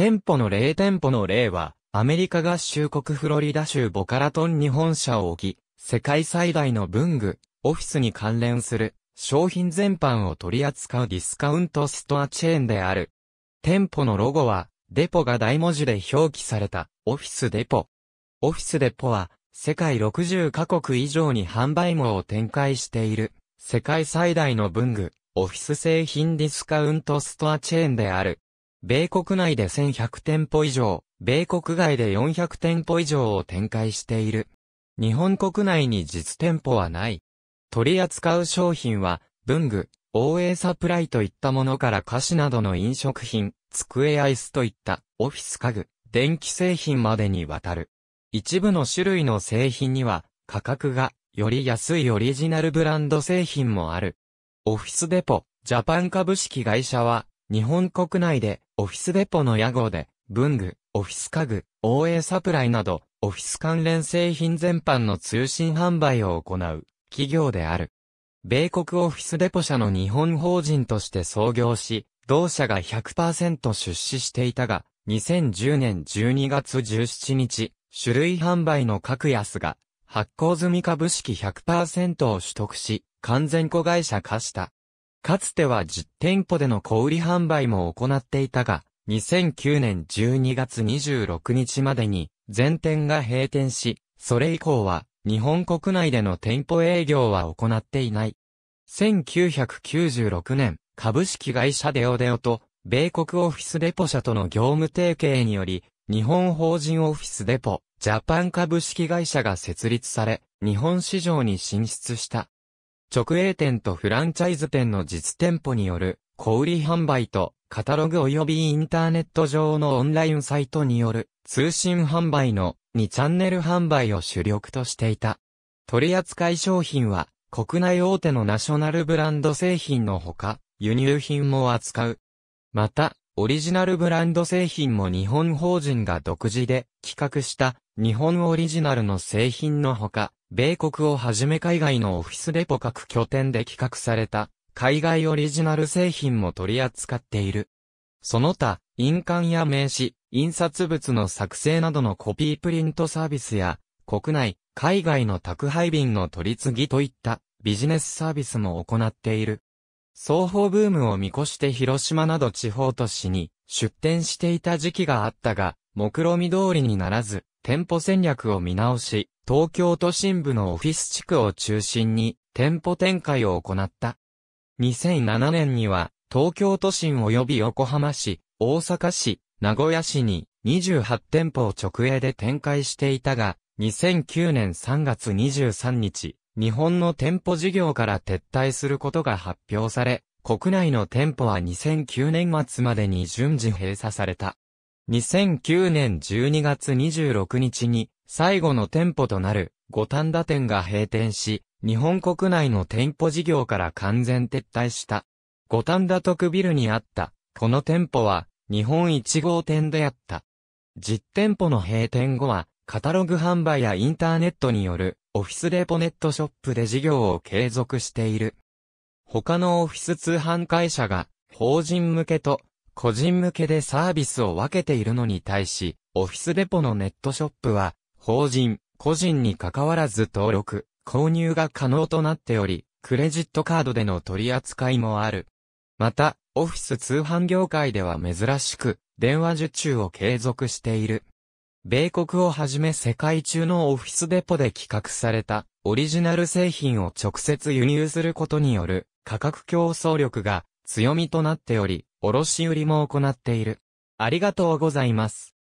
店舗の例店舗の例は、アメリカ合衆国フロリダ州ボカラトンに本社を置き、世界最大の文具、オフィスに関連する商品全般を取り扱うディスカウントストアチェーンである。店舗のロゴは、デポが大文字で表記された、オフィスデポ。オフィスデポは、世界60カ国以上に販売網を展開している、世界最大の文具、オフィス製品ディスカウントストアチェーンである。米国内で1100店舗以上、米国外で400店舗以上を展開している。日本国内に実店舗はない。取り扱う商品は、文具、OA サプライといったものから菓子などの飲食品、机アイスといったオフィス家具、電気製品までにわたる。一部の種類の製品には、価格がより安いオリジナルブランド製品もある。オフィスデポ、ジャパン株式会社は、日本国内でオフィスデポの屋号で、文具、オフィス家具、OA サプライなど、オフィス関連製品全般の通信販売を行う、企業である。米国オフィスデポ社の日本法人として創業し、同社が100%出資していたが、2010年12月17日、種類販売の格安が、発行済み株式100%を取得し、完全子会社化した。かつては実店舗での小売販売も行っていたが、2009年12月26日までに全店が閉店し、それ以降は日本国内での店舗営業は行っていない。1996年、株式会社デオデオと米国オフィスデポ社との業務提携により、日本法人オフィスデポ、ジャパン株式会社が設立され、日本市場に進出した。直営店とフランチャイズ店の実店舗による小売販売とカタログ及びインターネット上のオンラインサイトによる通信販売の2チャンネル販売を主力としていた。取扱い商品は国内大手のナショナルブランド製品のほか輸入品も扱う。また、オリジナルブランド製品も日本法人が独自で企画した日本オリジナルの製品のほか、米国をはじめ海外のオフィスデポ各拠点で企画された、海外オリジナル製品も取り扱っている。その他、印鑑や名刺、印刷物の作成などのコピープリントサービスや、国内、海外の宅配便の取り次ぎといったビジネスサービスも行っている。双方ブームを見越して広島など地方都市に出店していた時期があったが、目論見通りにならず、店舗戦略を見直し、東京都心部のオフィス地区を中心に店舗展開を行った。2007年には東京都心及び横浜市、大阪市、名古屋市に28店舗を直営で展開していたが、2009年3月23日、日本の店舗事業から撤退することが発表され、国内の店舗は2009年末までに順次閉鎖された。2009年12月26日に最後の店舗となる五反田店が閉店し、日本国内の店舗事業から完全撤退した。五反田特ビルにあった、この店舗は日本一号店であった。実店舗の閉店後は、カタログ販売やインターネットによるオフィスデポネットショップで事業を継続している。他のオフィス通販会社が法人向けと個人向けでサービスを分けているのに対し、オフィスデポのネットショップは法人、個人に関わらず登録、購入が可能となっており、クレジットカードでの取り扱いもある。また、オフィス通販業界では珍しく、電話受注を継続している。米国をはじめ世界中のオフィスデポで企画されたオリジナル製品を直接輸入することによる価格競争力が強みとなっており、卸売も行っている。ありがとうございます。